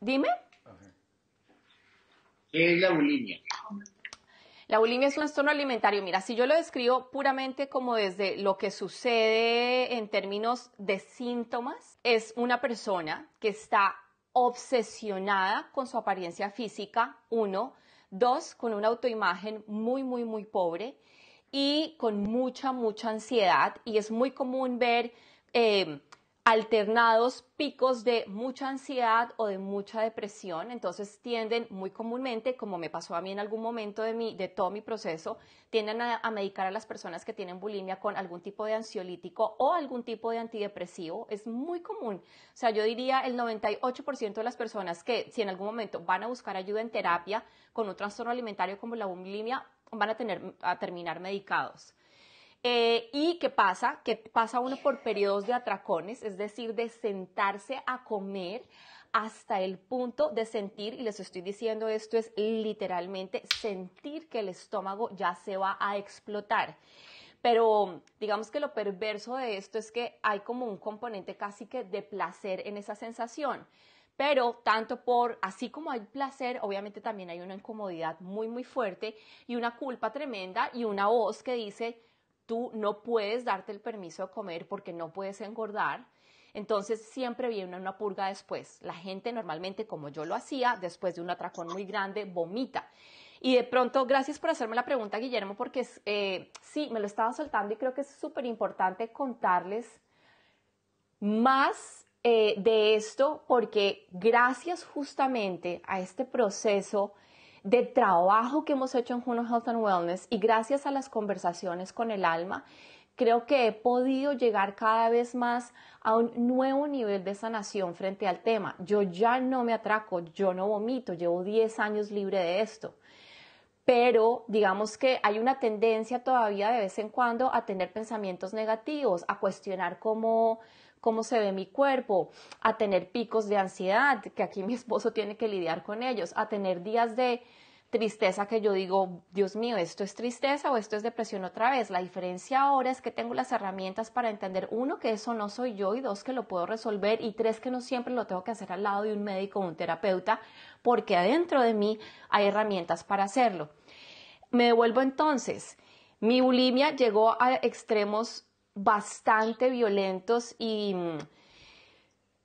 Dime. ¿Qué es la bulimia? La bulimia es un trastorno alimentario. Mira, si yo lo describo puramente como desde lo que sucede en términos de síntomas, es una persona que está obsesionada con su apariencia física, uno, dos, con una autoimagen muy, muy, muy pobre y con mucha, mucha ansiedad. Y es muy común ver eh, alternados picos de mucha ansiedad o de mucha depresión, entonces tienden muy comúnmente, como me pasó a mí en algún momento de, mi, de todo mi proceso, tienden a, medicar a las personas que tienen bulimia con algún tipo de ansiolítico o algún tipo de antidepresivo, es muy común. O sea, yo diría el 98% de las personas que si en algún momento van a buscar ayuda en terapia con un trastorno alimentario como la bulimia, van a, tener, a terminar medicados. Eh, ¿Y qué pasa? Que pasa uno por periodos de atracones, es decir, de sentarse a comer hasta el punto de sentir, y les estoy diciendo esto es literalmente sentir que el estómago ya se va a explotar. Pero digamos que lo perverso de esto es que hay como un componente casi que de placer en esa sensación. Pero tanto por, así como hay placer, obviamente también hay una incomodidad muy, muy fuerte y una culpa tremenda y una voz que dice, tú no puedes darte el permiso de comer porque no puedes engordar, entonces siempre viene una purga después. La gente normalmente, como yo lo hacía, después de un atracón muy grande, vomita. Y de pronto, gracias por hacerme la pregunta, Guillermo, porque eh, sí, me lo estaba soltando y creo que es súper importante contarles más eh, de esto, porque gracias justamente a este proceso de trabajo que hemos hecho en Juno Health and Wellness y gracias a las conversaciones con el alma, creo que he podido llegar cada vez más a un nuevo nivel de sanación frente al tema. Yo ya no me atraco, yo no vomito, llevo 10 años libre de esto. Pero digamos que hay una tendencia todavía de vez en cuando a tener pensamientos negativos, a cuestionar cómo cómo se ve mi cuerpo, a tener picos de ansiedad, que aquí mi esposo tiene que lidiar con ellos, a tener días de tristeza que yo digo, Dios mío, esto es tristeza o esto es depresión otra vez. La diferencia ahora es que tengo las herramientas para entender, uno, que eso no soy yo y dos, que lo puedo resolver y tres, que no siempre lo tengo que hacer al lado de un médico o un terapeuta, porque adentro de mí hay herramientas para hacerlo. Me devuelvo entonces. Mi bulimia llegó a extremos bastante violentos mm,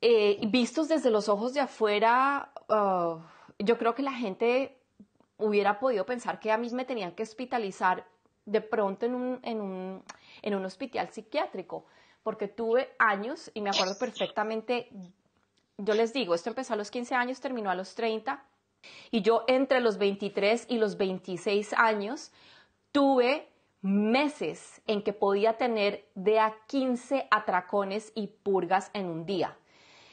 eh, y vistos desde los ojos de afuera, uh, yo creo que la gente hubiera podido pensar que a mí me tenían que hospitalizar de pronto en un, en un hospital psiquiátrico, porque tuve años y me acuerdo perfectamente, yo les digo, esto empezó a los 15 años, terminó a los 30, y yo entre los 23 y los 26 años tuve meses en que podía tener de a 15 atracones y purgas en un día.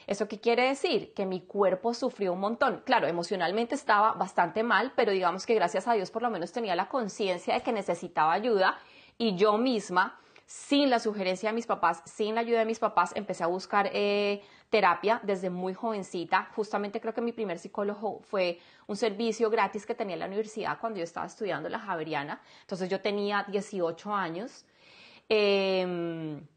¿Eso qué quiere decir? Que mi cuerpo sufrió un montón. Claro, emocionalmente estaba bastante mal, pero digamos que gracias a Dios por lo menos tenía la conciencia de que necesitaba ayuda y yo misma, sin la sugerencia de mis papás, sin la ayuda de mis papás, empecé a buscar eh, terapia desde muy jovencita. Justamente creo que mi primer psicólogo fue un servicio gratis que tenía en la universidad cuando yo estaba estudiando la Javeriana. Entonces yo tenía 18 años. Em,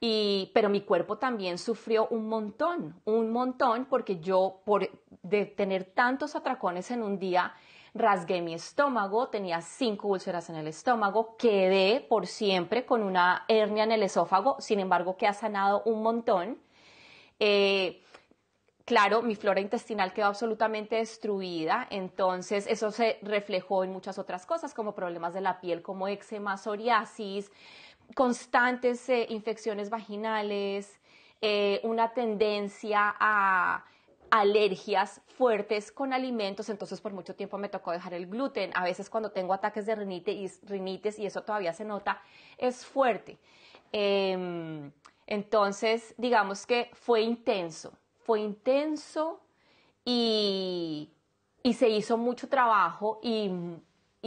y, pero mi cuerpo también sufrió un montón, un montón, porque yo, por de tener tantos atracones en un día, rasgué mi estómago, tenía cinco úlceras en el estómago, quedé por siempre con una hernia en el esófago, sin embargo que ha sanado un montón. Eh, claro, mi flora intestinal quedó absolutamente destruida, entonces eso se reflejó en muchas otras cosas, como problemas de la piel, como eczema, psoriasis, constantes eh, infecciones vaginales, eh, una tendencia a alergias fuertes con alimentos, entonces por mucho tiempo me tocó dejar el gluten. A veces cuando tengo ataques de rinitis, y eso todavía se nota, es fuerte. Em, entonces, digamos que fue intenso, fue intenso y, se hizo mucho trabajo y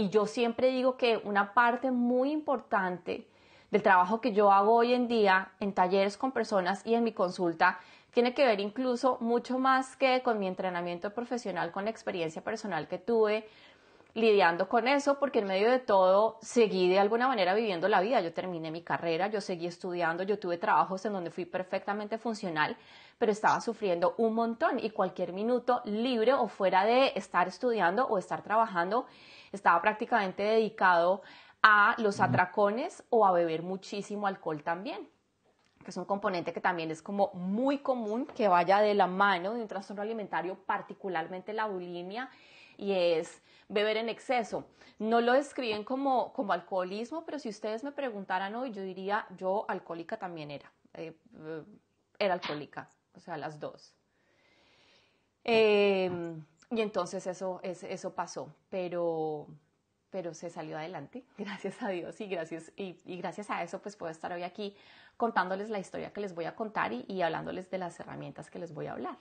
yo siempre digo que una parte muy importante del trabajo que yo hago hoy en día en talleres con personas y en mi consulta tiene que ver incluso mucho más que con mi entrenamiento profesional, con la experiencia personal que tuve, lidiando con eso porque en medio de todo seguí de alguna manera viviendo la vida. Yo terminé mi carrera, yo seguí estudiando, yo tuve trabajos en donde fui perfectamente funcional, pero estaba sufriendo un montón y cualquier minuto libre o fuera de estar estudiando o estar trabajando, estaba prácticamente dedicado a los atracones o a beber muchísimo alcohol también que es un componente que también es como muy común que vaya de la mano de un trastorno alimentario, particularmente la bulimia, y es beber en exceso. No lo describen como, como alcoholismo, pero si ustedes me preguntaran hoy, yo diría, yo alcohólica también era, eh, eh, era alcohólica, o sea, las dos. Em, y entonces eso, eso pasó, pero pero se salió adelante, gracias a Dios y gracias, y, gracias a eso pues puedo estar hoy aquí contándoles la historia que les voy a contar y, y hablándoles de las herramientas que les voy a hablar.